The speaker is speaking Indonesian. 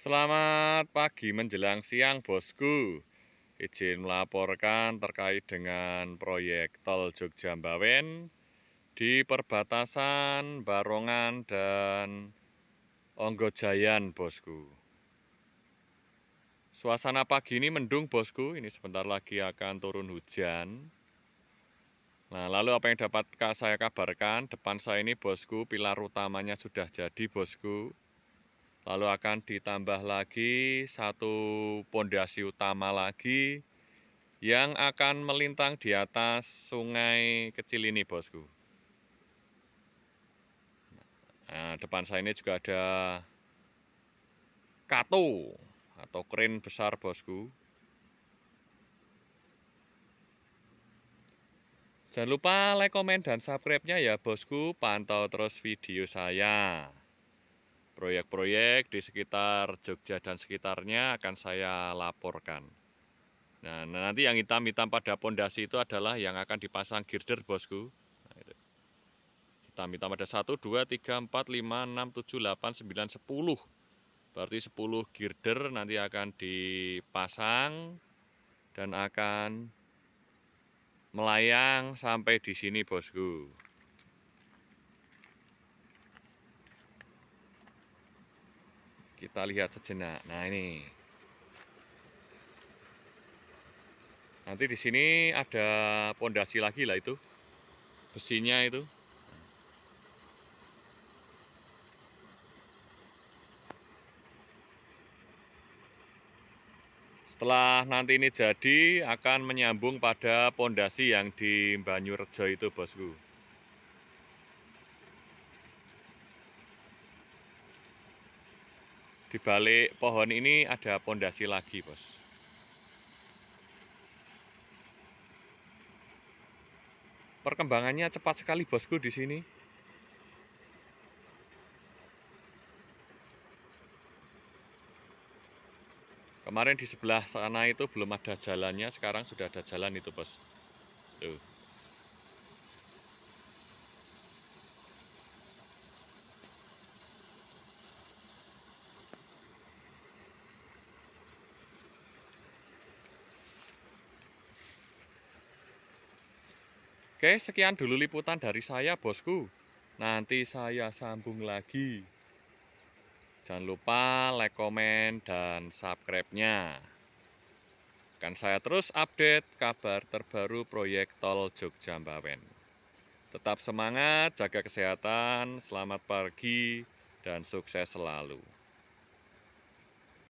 Selamat pagi menjelang siang bosku Izin melaporkan terkait dengan proyek tol Jogja Mbawen Di perbatasan Barongan dan Onggojayan bosku Suasana pagi ini mendung bosku Ini sebentar lagi akan turun hujan Nah, lalu apa yang dapat saya kabarkan? Depan saya ini bosku, pilar utamanya sudah jadi bosku lalu akan ditambah lagi satu pondasi utama lagi yang akan melintang di atas sungai kecil ini bosku nah, depan saya ini juga ada kato atau kren besar bosku Jangan lupa like, komen, dan subscribe-nya ya bosku. Pantau terus video saya proyek-proyek di sekitar Jogja dan sekitarnya akan saya laporkan. Nah, nah nanti yang hitam-hitam pada pondasi itu adalah yang akan dipasang girder, Bosku. Nah, hitam-hitam ada 1 2 3 4 5 6 7 8 9 10. Berarti 10 girder nanti akan dipasang dan akan melayang sampai di sini, Bosku. Kita lihat sejenak. Nah, ini. Nanti di sini ada pondasi lagi lah itu. Besinya itu. Setelah nanti ini jadi akan menyambung pada pondasi yang di Banyurejo itu, Bosku. di balik pohon ini ada pondasi lagi, Bos. Perkembangannya cepat sekali, Bosku, di sini. Kemarin di sebelah sana itu belum ada jalannya, sekarang sudah ada jalan itu, Bos. Tuh. Oke, sekian dulu liputan dari saya, bosku. Nanti saya sambung lagi. Jangan lupa like, komen, dan subscribe-nya. Kan saya terus update kabar terbaru proyek Tol Jogja Mbawen. Tetap semangat, jaga kesehatan, selamat pagi, dan sukses selalu.